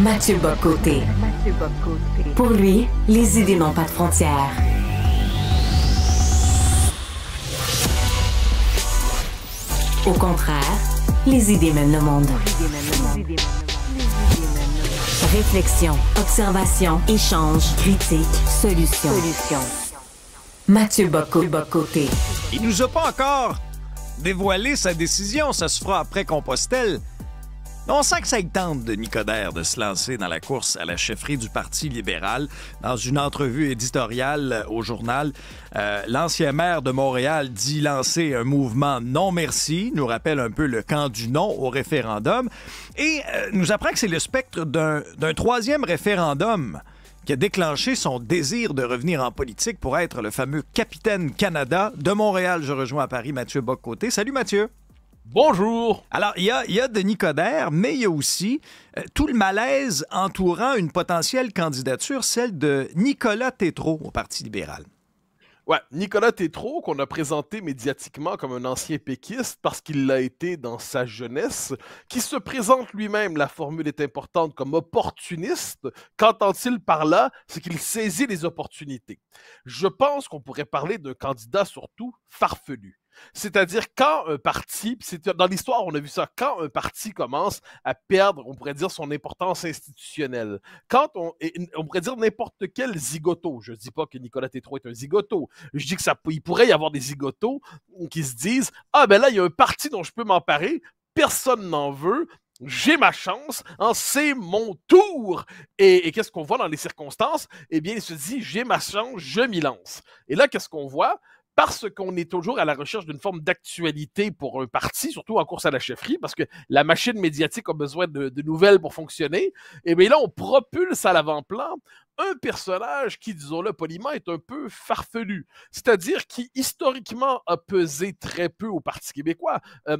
Mathieu Bocoté. Pour lui, les idées n'ont pas de frontières. Au contraire, les idées mènent le monde. Réflexion, observation, échange, critique, solution. Mathieu Bocoté. Il nous a pas encore dévoilé sa décision. Ça se fera après Compostelle. On sent que ça tente de Nicodère de se lancer dans la course à la chefferie du Parti libéral. Dans une entrevue éditoriale au journal, euh, l'ancien maire de Montréal dit lancer un mouvement non merci, nous rappelle un peu le camp du non au référendum, et euh, nous apprend que c'est le spectre d'un troisième référendum qui a déclenché son désir de revenir en politique pour être le fameux capitaine Canada de Montréal. Je rejoins à Paris Mathieu Bocoté. Salut Mathieu. Bonjour. Alors, il y a, y a, Denis Coderre, mais il y a aussi euh, tout le malaise entourant une potentielle candidature, celle de Nicolas Tétrault au Parti libéral. Oui, Nicolas Tétrault, qu'on a présenté médiatiquement comme un ancien péquiste parce qu'il l'a été dans sa jeunesse, qui se présente lui-même, la formule est importante, comme opportuniste, qu'entend-il par là C'est qu'il saisit les opportunités. Je pense qu'on pourrait parler d'un candidat surtout farfelu. C'est-à-dire quand un parti, dans l'histoire on a vu ça, quand un parti commence à perdre, on pourrait dire, son importance institutionnelle, quand on, on pourrait dire n'importe quel zigoto, je ne dis pas que Nicolas Tétro est un zigoto, je dis que ça, il pourrait y avoir des zigotos qui se disent, ah ben là il y a un parti dont je peux m'emparer, personne n'en veut, j'ai ma chance, hein, c'est mon tour. et qu'est-ce qu'on voit dans les circonstances? Eh bien, il se dit, j'ai ma chance, je m'y lance. Et là, qu'est-ce qu'on voit? parce qu'on est toujours à la recherche d'une forme d'actualité pour un parti, surtout en course à la chefferie, parce que la machine médiatique a besoin de, nouvelles pour fonctionner. Et eh bien là, on propulse à l'avant-plan un personnage qui, disons-le poliment, est un peu farfelu, c'est-à-dire qui historiquement a pesé très peu au Parti québécois. Euh,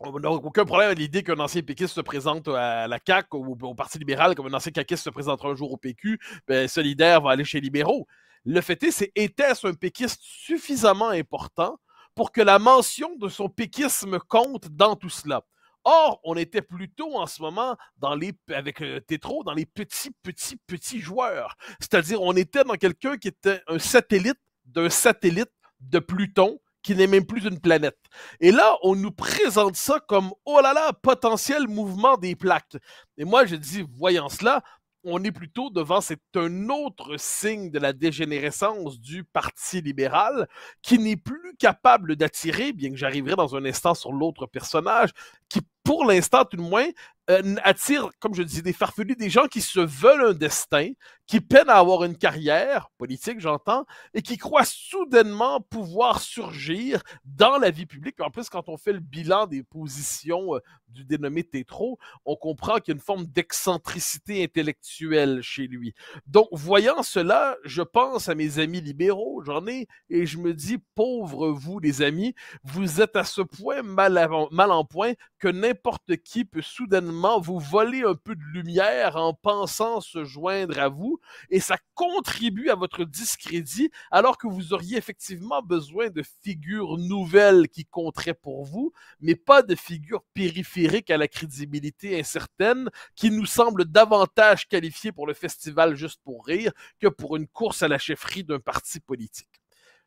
on n'a aucun problème à l'idée qu'un ancien péquiste se présente à la CAQ ou au Parti libéral, comme un ancien caquiste se présentera un jour au PQ, ben, solidaire va aller chez Libéraux. Le fait est, c'est était-ce un péquiste suffisamment important pour que la mention de son péquisme compte dans tout cela? Or, on était plutôt en ce moment dans avec euh, Tétro dans les petits, petits, petits joueurs. C'est-à-dire, on était dans quelqu'un qui était un satellite d'un satellite de Pluton qui n'est même plus une planète. Et là, on nous présente ça comme, oh là là, potentiel mouvement des plaques. Et moi, je dis, voyant cela, on est plutôt devant, c'est un autre signe de la dégénérescence du Parti libéral qui n'est plus capable d'attirer, bien que j'arriverai dans un instant sur l'autre personnage, qui, pour l'instant tout le moins, euh, attire, comme je dis, des farfelus, des gens qui se veulent un destin, qui peinent à avoir une carrière politique, j'entends, et qui croient soudainement pouvoir surgir dans la vie publique. en plus, quand on fait le bilan des positions euh, du dénommé Tétro, on comprend qu'il y a une forme d'excentricité intellectuelle chez lui. Donc, voyant cela, je pense à mes amis libéraux, j'en ai, et je me dis, pauvre vous, les amis, vous êtes à ce point mal, mal en point que n'importe qui peut soudainement vous voler un peu de lumière en pensant se joindre à vous et ça contribue à votre discrédit alors que vous auriez effectivement besoin de figures nouvelles qui compteraient pour vous, mais pas de figures périphériques à la crédibilité incertaine qui nous semblent davantage qualifiées pour le festival juste pour rire que pour une course à la chefferie d'un parti politique.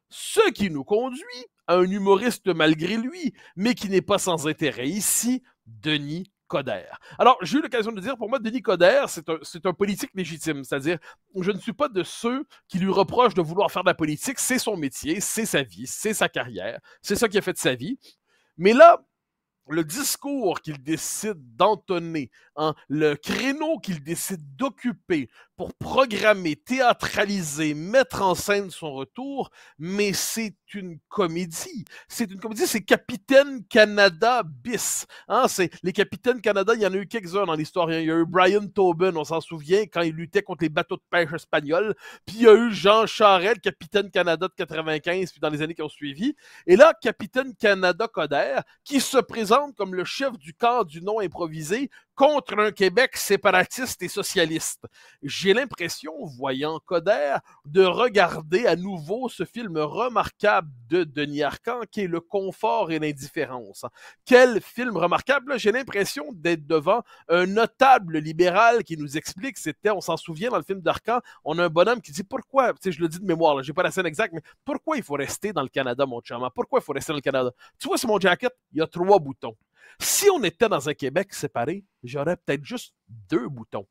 Ce qui nous conduit à un humoriste malgré lui, mais qui n'est pas sans intérêt ici, Denis Coderre. Alors, j'ai eu l'occasion de dire, pour moi, Denis Coderre, c'est un, politique légitime. C'est-à-dire, je ne suis pas de ceux qui lui reprochent de vouloir faire de la politique. C'est son métier, c'est sa vie, c'est sa carrière, c'est ça qui a fait de sa vie. Mais là, le discours qu'il décide d'entonner, hein, le créneau qu'il décide d'occuper pour programmer, théâtraliser, mettre en scène son retour, mais c'est une comédie. C'est une comédie, c'est Capitaine Canada bis. Hein, c'est les Capitaines Canada, il y en a eu quelques-uns dans l'histoire. Il y a eu Brian Tobin, on s'en souvient, quand il luttait contre les bateaux de pêche espagnols. Puis il y a eu Jean Charest, Capitaine Canada de 95, puis dans les années qui ont suivi. Et là, Capitaine Canada Coder, qui se présente comme le chef du corps du nom improvisé contre un Québec séparatiste et socialiste j'ai l'impression, voyant Coder, de regarder à nouveau ce film remarquable de Denis Arcand, qui est Le confort et l'indifférence. Quel film remarquable! J'ai l'impression d'être devant un notable libéral qui nous explique, c'était, on s'en souvient dans le film d'Arcand, on a un bonhomme qui dit pourquoi, je le dis de mémoire, n'ai pas la scène exacte, mais pourquoi il faut rester dans le Canada, mon chum? Pourquoi il faut rester dans le Canada? Tu vois, sur mon jacket, il y a trois boutons. Si on était dans un Québec séparé, j'aurais peut-être juste deux boutons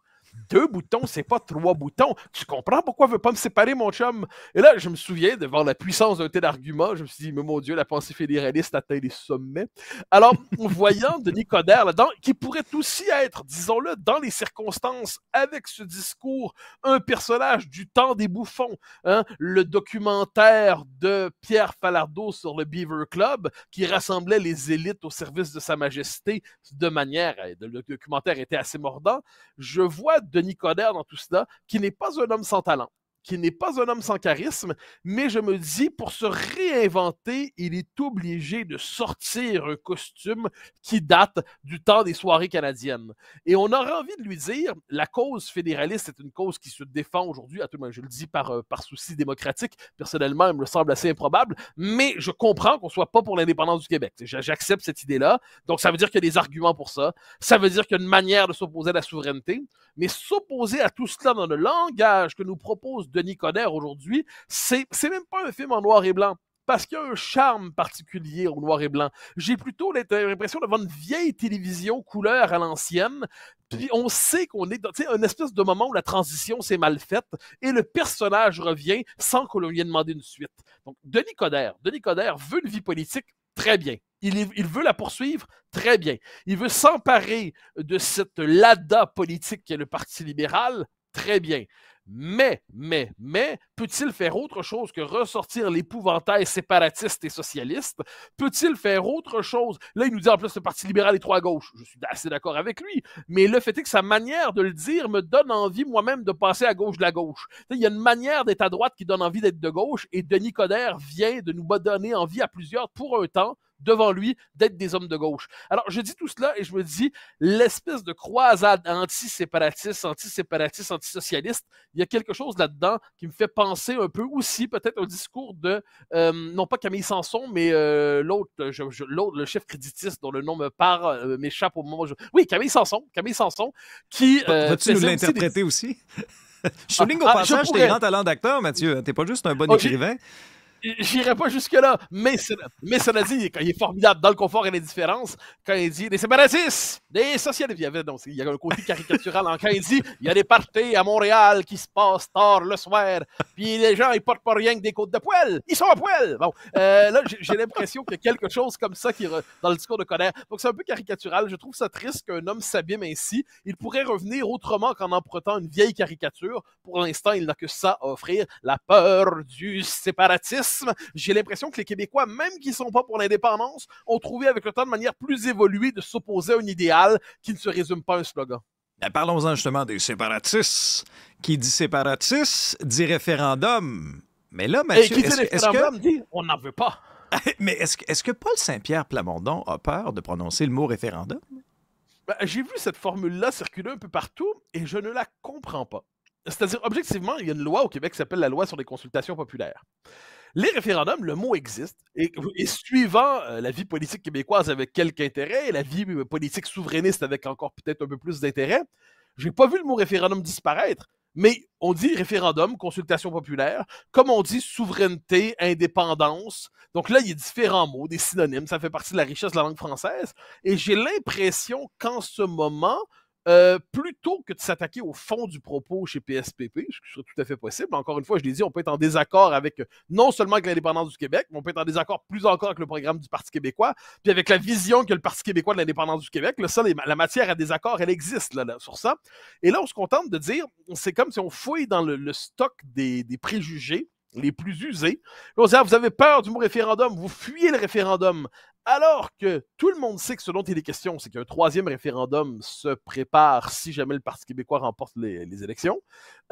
deux boutons, c'est pas trois boutons. Tu comprends pourquoi veut pas me séparer, mon chum? Et là, je me souviens, devant la puissance d'un tel argument, je me suis dit, mais mon Dieu, la pensée fédéraliste atteint les sommets. Alors, voyant Denis Coderre là-dedans, qui pourrait aussi être, disons-le, dans les circonstances, avec ce discours, un personnage du temps des bouffons, hein, le documentaire de Pierre Falardeau sur le Beaver Club, qui rassemblait les élites au service de Sa Majesté de manière, le documentaire était assez mordant, je vois Denis Coderre dans tout cela, qui n'est pas un homme sans talent qui n'est pas un homme sans charisme, mais je me dis, pour se réinventer, il est obligé de sortir un costume qui date du temps des soirées canadiennes. Et on aurait envie de lui dire, la cause fédéraliste est une cause qui se défend aujourd'hui, à tout je le dis par, euh, par souci démocratique, personnellement, elle me semble assez improbable, mais je comprends qu'on soit pas pour l'indépendance du Québec. J'accepte cette idée-là. Donc, ça veut dire qu'il y a des arguments pour ça. Ça veut dire qu'il y a une manière de s'opposer à la souveraineté. Mais s'opposer à tout cela dans le langage que nous propose Denis Coderre aujourd'hui, c'est même pas un film en noir et blanc parce qu'il y a un charme particulier au noir et blanc. J'ai plutôt euh, l'impression d'avoir une vieille télévision couleur à l'ancienne. Puis on sait qu'on est dans un espèce de moment où la transition s'est mal faite et le personnage revient sans qu'on lui ait demandé une suite. Donc, Denis Coderre, Denis Coderre veut une vie politique très bien. Il, il, veut la poursuivre très bien. Il veut s'emparer de cette lada politique qui est le Parti libéral Très bien. Mais, mais, mais, peut-il faire autre chose que ressortir l'épouvantail séparatiste et socialiste? Peut-il faire autre chose? Là, il nous dit en plus le Parti libéral est trop à gauche. Je suis assez d'accord avec lui, mais le fait est que sa manière de le dire me donne envie moi-même de passer à gauche de la gauche. Il y a une manière d'être à droite qui donne envie d'être de gauche, et Denis Coderre vient de nous donner envie à plusieurs, pour un temps, devant lui d'être des hommes de gauche. Alors, je dis tout cela et je me dis, l'espèce de croisade anti-séparatiste, anti-séparatiste, anti-socialiste, il y a quelque chose là-dedans qui me fait penser un peu aussi peut-être au discours de, euh, non pas Camille Sanson, mais euh, l'autre, le chef créditiste dont le nom me part, euh, m'échappe au moment où je... Oui, Camille Sanson, Camille Sanson, qui... Vas-tu nous l'interpréter aussi, ah, je souligne ah, au grands talents d'acteur, Mathieu. Hein, t'es pas juste un bon écrivain. J'irai pas jusque-là, mais, mais cela dit, quand il est formidable dans le confort et les différences, quand il dit des séparatistes, des socialistes, il y avait, donc, un côté caricatural en quand il dit il y a des parties à Montréal qui se passent tard le soir, puis les gens ils portent pas rien que des côtes de poêle, ils sont à poêle. Bon, euh, là, j'ai l'impression qu'il y a quelque chose comme ça qui dans le discours de colère Donc c'est un peu caricatural. Je trouve ça triste qu'un homme s'abîme ainsi. Il pourrait revenir autrement qu'en empruntant une vieille caricature. Pour l'instant, il n'a que ça à offrir la peur du séparatisme j'ai l'impression que les Québécois, même qui ne sont pas pour l'indépendance, ont trouvé avec le temps de manière plus évoluée de s'opposer à un idéal qui ne se résume pas à un slogan. Ben, parlons-en justement des séparatistes. Qui dit séparatistes dit référendum. Mais là, Mathieu, est-ce est dit on n'en veut pas. Mais est-ce que Paul Saint-Pierre Plamondon a peur de prononcer le mot référendum? Ben, j'ai vu cette formule-là circuler un peu partout et je ne la comprends pas. C'est-à-dire, objectivement, il y a une loi au Québec qui s'appelle la loi sur les consultations populaires. Les référendums, le mot existe, et, suivant euh, la vie politique québécoise avec quelque intérêt, la vie euh, politique souverainiste avec encore peut-être un peu plus d'intérêt, n'ai pas vu le mot référendum disparaître. Mais on dit référendum, consultation populaire, comme on dit souveraineté, indépendance. Donc là, il y a différents mots, des synonymes, ça fait partie de la richesse de la langue française. Et j'ai l'impression qu'en ce moment, euh, plutôt que de s'attaquer au fond du propos chez PSPP, ce qui serait tout à fait possible. Encore une fois, je l'ai dit, on peut être en désaccord avec euh, non seulement avec l'indépendance du Québec, mais on peut être en désaccord plus encore avec le programme du Parti québécois, puis avec la vision que le Parti québécois de l'indépendance du Québec. Là, ça, la matière à désaccord, elle existe là, sur ça. Et là, on se contente de dire, c'est comme si on fouille dans le, stock des, préjugés les plus usés. Là, dit, ah, vous avez peur du mot référendum, vous fuyez le référendum. Alors que tout le monde sait que ce dont il est question, c'est qu'un troisième référendum se prépare si jamais le Parti québécois remporte les, élections.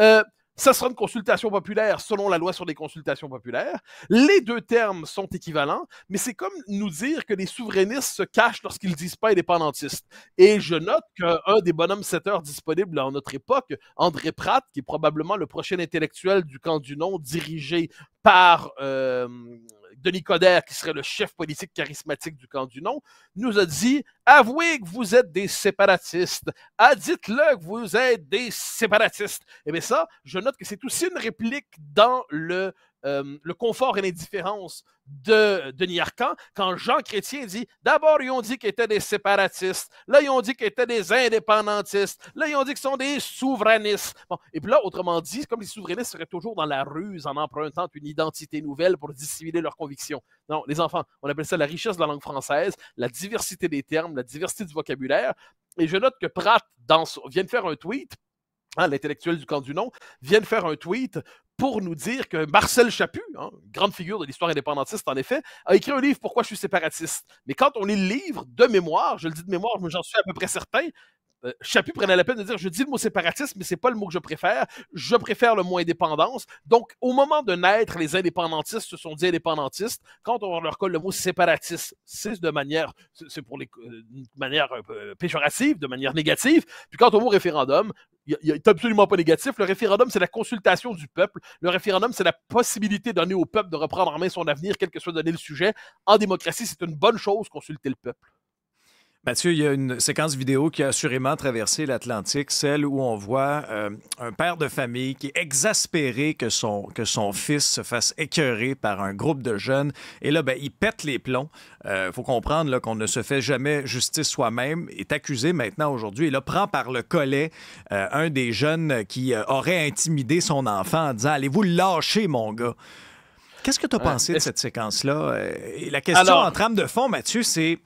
Euh, ça sera une consultation populaire selon la loi sur les consultations populaires. Les deux termes sont équivalents, mais c'est comme nous dire que les souverainistes se cachent lorsqu'ils disent pas indépendantistes. Et je note qu'un des bonhommes 7 heures disponibles en notre époque, André Pratt, qui est probablement le prochain intellectuel du camp du nom dirigé par euh, Denis Coderre, qui serait le chef politique charismatique du camp du non, nous a dit Avouez que vous êtes des séparatistes. Ah, dites-le que vous êtes des séparatistes. Eh bien, ça, je note que c'est aussi une réplique dans le euh, le confort et l'indifférence de Denis Arcan quand Jean Chrétien dit d'abord, ils ont dit qu'ils étaient des séparatistes, là, ils ont dit qu'ils étaient des indépendantistes, là, ils ont dit qu'ils sont des souverainistes. Bon, et puis là, autrement dit, comme les souverainistes seraient toujours dans la ruse en empruntant une identité nouvelle pour dissimuler leurs convictions. Non, les enfants, on appelle ça la richesse de la langue française, la diversité des termes, la diversité du vocabulaire. Et je note que Pratt dans, vient de faire un tweet Hein, l'intellectuel du camp du nom, viennent faire un tweet pour nous dire que Marcel Chaput, hein, grande figure de l'histoire indépendantiste en effet, a écrit un livre Pourquoi je suis séparatiste. Mais quand on lit le livre de mémoire, je le dis de mémoire, mais j'en suis à peu près certain, euh, Chaput prenait la peine de dire je dis le mot séparatisme, mais c'est pas le mot que je préfère. Je préfère le mot indépendance. Donc, au moment de naître, les indépendantistes se sont dit indépendantistes. Quand on leur colle le mot séparatiste, c'est de manière, c'est pour les, euh, manière euh, péjorative, de manière négative. Puis quand au mot référendum, il n'est absolument pas négatif. Le référendum, c'est la consultation du peuple. Le référendum, c'est la possibilité donnée au peuple de reprendre en main son avenir, quel que soit donné le sujet. En démocratie, c'est une bonne chose consulter le peuple. Mathieu, il y a une séquence vidéo qui a assurément traversé l'Atlantique, celle où on voit euh, un père de famille qui est exaspéré que son, que son fils se fasse écœurer par un groupe de jeunes. Et là, ben, il pète les plombs. Il euh, faut comprendre qu'on ne se fait jamais justice soi-même. est accusé maintenant aujourd'hui. Et prend par le collet euh, un des jeunes qui aurait intimidé son enfant en disant Allez-vous lâcher, mon gars Qu'est-ce que tu as pensé de cette séquence-là? La question en trame de fond, Mathieu, c'est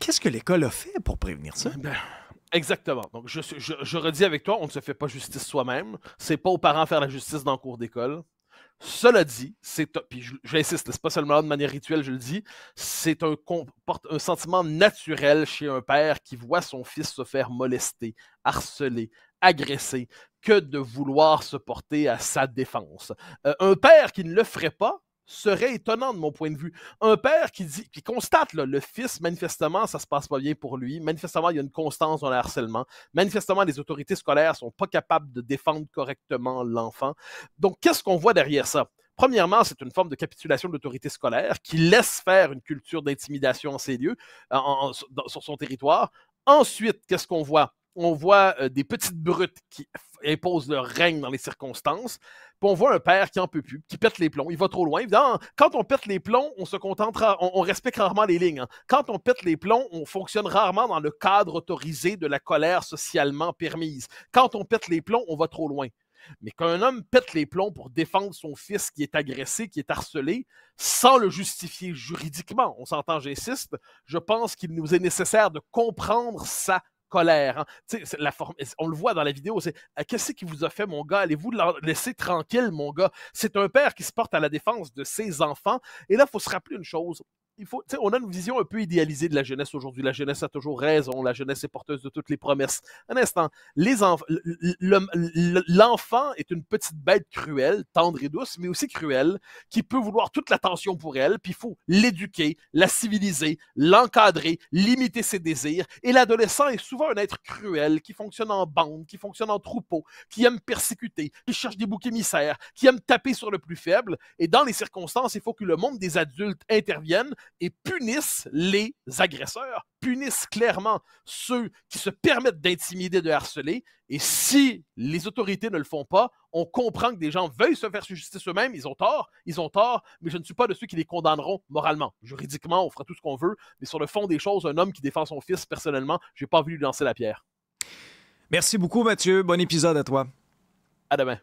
Qu'est-ce que l'école a fait pour prévenir ça? Ben, exactement. Donc, je, redis avec toi, on ne se fait pas justice soi-même. C'est pas aux parents faire la justice dans le cours d'école. Cela dit, c'est puis j'insiste, c'est pas seulement de manière rituelle, je le dis, c'est un, un sentiment naturel chez un père qui voit son fils se faire molester, harceler, agresser, que de vouloir se porter à sa défense. Euh, un père qui ne le ferait pas serait étonnant de mon point de vue. Un père qui dit, qui constate, le fils, manifestement, ça se passe pas bien pour lui. Manifestement, il y a une constance dans le harcèlement. Manifestement, les autorités scolaires sont pas capables de défendre correctement l'enfant. Donc, qu'est-ce qu'on voit derrière ça? Premièrement, c'est une forme de capitulation de l'autorité scolaire qui laisse faire une culture d'intimidation en ces lieux, sur son territoire. Ensuite, qu'est-ce qu'on voit? on voit euh, des petites brutes qui imposent leur règne dans les circonstances on voit un père qui en peut plus, qui pète les plombs, il va trop loin. Évidemment, quand on pète les plombs, on se contentera, on, respecte rarement les lignes. Hein. Quand on pète les plombs, on fonctionne rarement dans le cadre autorisé de la colère socialement permise. Quand on pète les plombs, on va trop loin. Mais quand un homme pète les plombs pour défendre son fils qui est agressé, qui est harcelé, sans le justifier juridiquement, on s'entend, j'insiste, je pense qu'il nous est nécessaire de comprendre ça colère. Hein. La forme, on le voit dans la vidéo, c'est «Ah, qu'est-ce qui vous a fait, mon gars? Allez-vous le laisser tranquille, mon gars? C'est un père qui se porte à la défense de ses enfants. Et là, il faut se rappeler une chose il faut, on a une vision un peu idéalisée de la jeunesse aujourd'hui. La jeunesse a toujours raison. La jeunesse est porteuse de toutes les promesses. Un instant, l'enfant est une petite bête cruelle, tendre et douce, mais aussi cruelle, qui peut vouloir toute l'attention pour elle. Puis il faut l'éduquer, la civiliser, l'encadrer, limiter ses désirs. Et l'adolescent est souvent un être cruel, qui fonctionne en bande, qui fonctionne en troupeau, qui aime persécuter, qui cherche des boucs émissaires, qui aime taper sur le plus faible. Et dans les circonstances, il faut que le monde des adultes intervienne et punissent les agresseurs, punissent clairement ceux qui se permettent d'intimider, de harceler. Et si les autorités ne le font pas, on comprend que des gens veulent se faire justice eux-mêmes. Ils ont tort, ils ont tort, mais je ne suis pas de ceux qui les condamneront moralement. Juridiquement, on fera tout ce qu'on veut, mais sur le fond des choses, un homme qui défend son fils personnellement, je n'ai pas voulu lui lancer la pierre. Merci beaucoup, Mathieu. Bon épisode à toi. À demain.